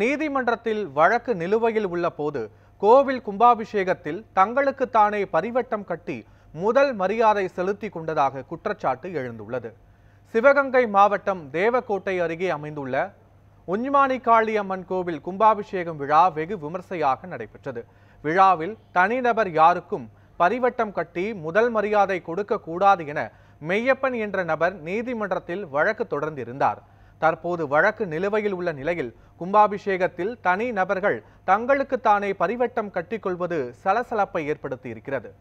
நீதிமன்றத்தில் வழக்கு நிலுவையில் உள்ள போது கோவில் கும்பாபிஷேகத்தில் தங்களுக்கு தானே பரிவட்டம் கட்டி முதல் மரியாதை செலுத்தி கொண்டதாக குற்றச்சாட்டு எழுந்துள்ளது சிவகங்கை மாவட்டம் தேவக்கோட்டை அருகே அமைந்துள்ள உஞ்ஞானி காளியம்மன் கோவில் கும்பாபிஷேகம் விழா வெகு விமர்சையாக நடைபெற்றது விழாவில் தனிநபர் யாருக்கும் பரிவட்டம் கட்டி முதல் மரியாதை கொடுக்கக்கூடாது என மெய்யப்பன் என்ற நபர் நீதிமன்றத்தில் வழக்கு தொடர்ந்திருந்தார் தற்போது வழக்கு நிலுவையில் உள்ள நிலையில் கும்பாபிஷேகத்தில் தனி நபர்கள் தங்களுக்கு தானே பரிவட்டம் கட்டிக்கொள்வது சலசலப்பை ஏற்படுத்தி இருக்கிறது